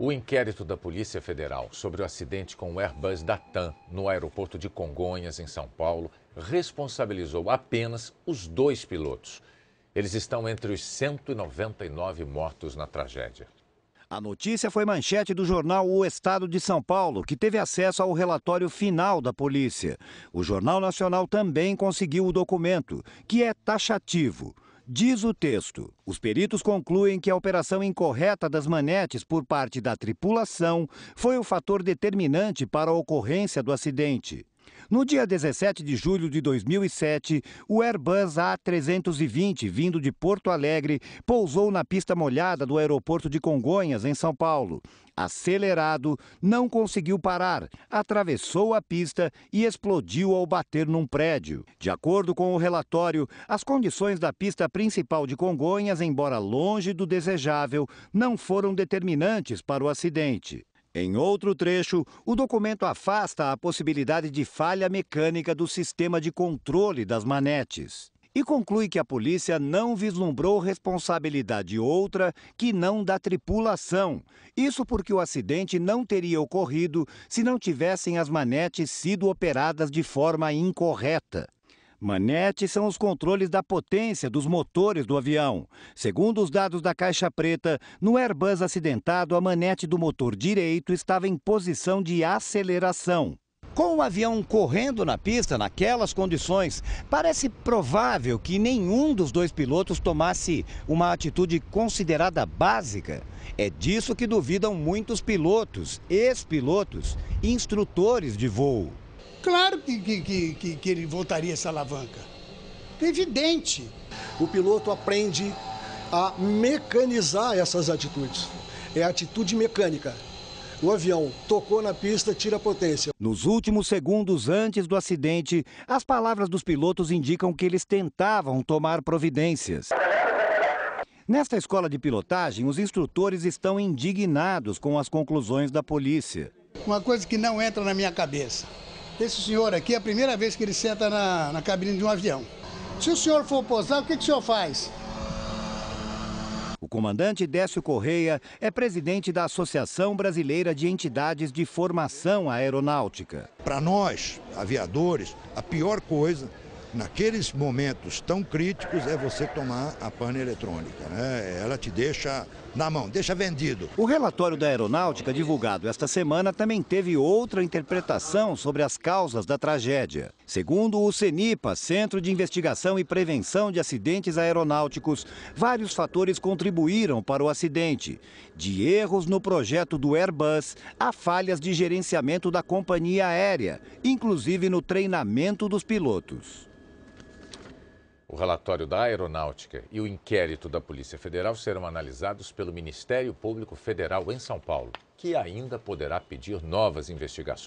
O inquérito da Polícia Federal sobre o acidente com o Airbus da TAM no aeroporto de Congonhas, em São Paulo, responsabilizou apenas os dois pilotos. Eles estão entre os 199 mortos na tragédia. A notícia foi manchete do jornal O Estado de São Paulo, que teve acesso ao relatório final da polícia. O Jornal Nacional também conseguiu o documento, que é taxativo. Diz o texto: os peritos concluem que a operação incorreta das manetes por parte da tripulação foi o fator determinante para a ocorrência do acidente. No dia 17 de julho de 2007, o Airbus A320, vindo de Porto Alegre, pousou na pista molhada do aeroporto de Congonhas, em São Paulo. Acelerado, não conseguiu parar, atravessou a pista e explodiu ao bater num prédio. De acordo com o relatório, as condições da pista principal de Congonhas, embora longe do desejável, não foram determinantes para o acidente. Em outro trecho, o documento afasta a possibilidade de falha mecânica do sistema de controle das manetes e conclui que a polícia não vislumbrou responsabilidade outra que não da tripulação. Isso porque o acidente não teria ocorrido se não tivessem as manetes sido operadas de forma incorreta. Manetes são os controles da potência dos motores do avião. Segundo os dados da Caixa Preta, no Airbus acidentado, a manete do motor direito estava em posição de aceleração. Com o avião correndo na pista naquelas condições, parece provável que nenhum dos dois pilotos tomasse uma atitude considerada básica. É disso que duvidam muitos pilotos, ex-pilotos, instrutores de voo. Claro que, que, que, que ele voltaria essa alavanca. É evidente. O piloto aprende a mecanizar essas atitudes. É atitude mecânica. O avião tocou na pista, tira a potência. Nos últimos segundos antes do acidente, as palavras dos pilotos indicam que eles tentavam tomar providências. Nesta escola de pilotagem, os instrutores estão indignados com as conclusões da polícia. Uma coisa que não entra na minha cabeça. Esse senhor aqui é a primeira vez que ele senta na, na cabine de um avião. Se o senhor for pousar, o que, que o senhor faz? O comandante Décio Correia é presidente da Associação Brasileira de Entidades de Formação Aeronáutica. Para nós, aviadores, a pior coisa naqueles momentos tão críticos é você tomar a pane eletrônica. Né? Ela te deixa na mão, deixa vendido. O relatório da Aeronáutica, divulgado esta semana, também teve outra interpretação sobre as causas da tragédia. Segundo o CENIPA, Centro de Investigação e Prevenção de Acidentes Aeronáuticos, vários fatores contribuíram para o acidente. De erros no projeto do Airbus a falhas de gerenciamento da companhia aérea, inclusive no treinamento dos pilotos. O relatório da Aeronáutica e o inquérito da Polícia Federal serão analisados pelo Ministério Público Federal em São Paulo, que ainda poderá pedir novas investigações.